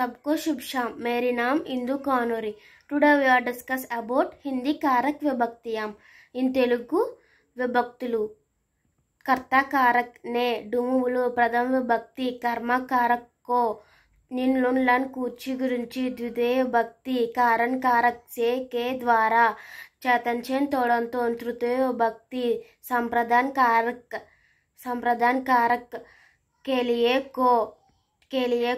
सबको शुभ शाम मेरी नाम Indu Kanori today we are discuss about Hindi कारक विभक्तियाम इन तेलुगु విభక్తులు కారక్ నే డుములు ప్రథమ విభక్తి కర్మ కర్మకారక్ కో లన్ కూర్చి గురించి ద్వితీయ భక్తి కారణ్ కారక్ సే కే ద్వారా చేతన్చేన్ తోడంతో తృతీయ భక్తి సంప్రదాన్ కారక్ సంప్రదాన్ కారక్ కెలియే కో को के लिए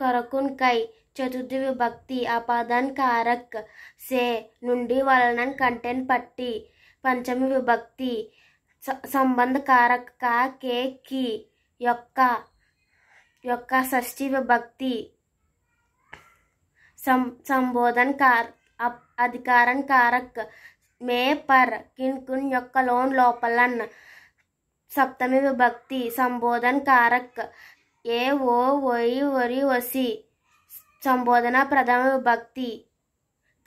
కొరకున్కై చతుర్థి విభక్తి అపాదన్ కారక్ సే నుండి వలనన్ కంటెన్ పట్టి పంచమి విభక్తి సంబంధ కారక్ కా కే కి యొక్క యొక్క షష్ఠి విభక్తి సం సంబోధన్ కార్ అధికారం కారక్ మే పర్ కిన్ కున్ యొక్క లోన్ లోపలన్ సప్తమి విభక్తి సంబోధన్ కారక్ ए ओ वै वरी वसी संबोधना प्रथम विभक्ति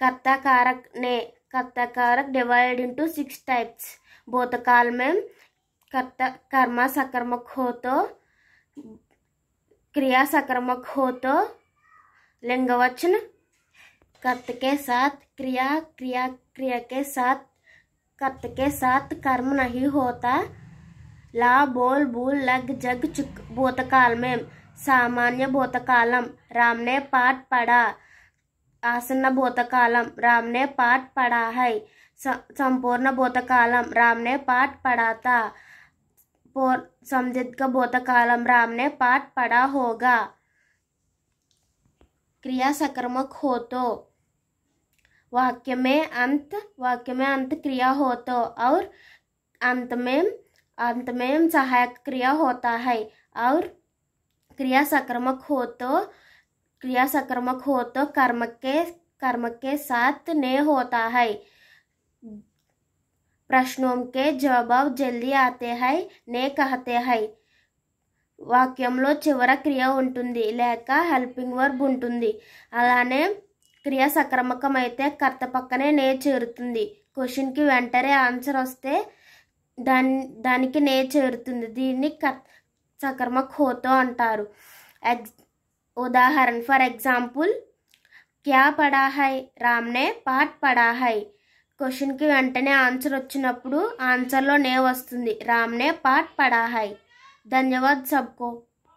कर्ता कारक ने कर्ता कारक डिवाइड इनटू सिक्स टाइप्स भूतकाल में कर्ता कर्म सकर्मक हो तो क्रिया सकर्मक हो तो लिंगवचन कर्त के साथ क्रिया क्रिया क्रिया के साथ कर्त के साथ कर्म नहीं होता ला बोल बूल लग जग चुक भूतकाल में सामान्य भूतकालम राम ने पाठ पढ़ा आसन्न भूतकालम राम ने पाठ पढ़ा है संपूर्ण भूतकालम राम ने पाठ पढ़ा था समझित का भूतकालम राम ने पाठ पढ़ा होगा क्रिया सक्रमक हो तो वाक्य में अंत वाक्य में अंत क्रिया हो तो और अंत में अंत में सहायक क्रिया होता है और क्रिया संक्रमक हो तो क्रिया संक्रमक हो तो कर्म के कर्म के साथ ने होता है प्रश्नों के जवाब जल्दी आते हैं ने कहते हैं వాక్యంలో చివర క్రియ ఉంటుంది లేక హెల్పింగ్ వర్బ్ ఉంటుంది అలానే క్రియ సక్రమకమైతే కర్త పక్కనే నే చేరుతుంది క్వశ్చన్కి వెంటనే ఆన్సర్ వస్తే దాని దానికి నే చేరుతుంది దీన్ని క సకర్మ ఖోతో అంటారు ఎగ్ ఉదాహరణ ఫర్ ఎగ్జాంపుల్ క్యా పడా హై రామ్నే పాట్ పడా హై క్వశ్చన్కి వెంటనే ఆన్సర్ వచ్చినప్పుడు ఆన్సర్లో నే వస్తుంది రామ్నే పాట్ పడా హై ధన్యవాద్ సబ్కో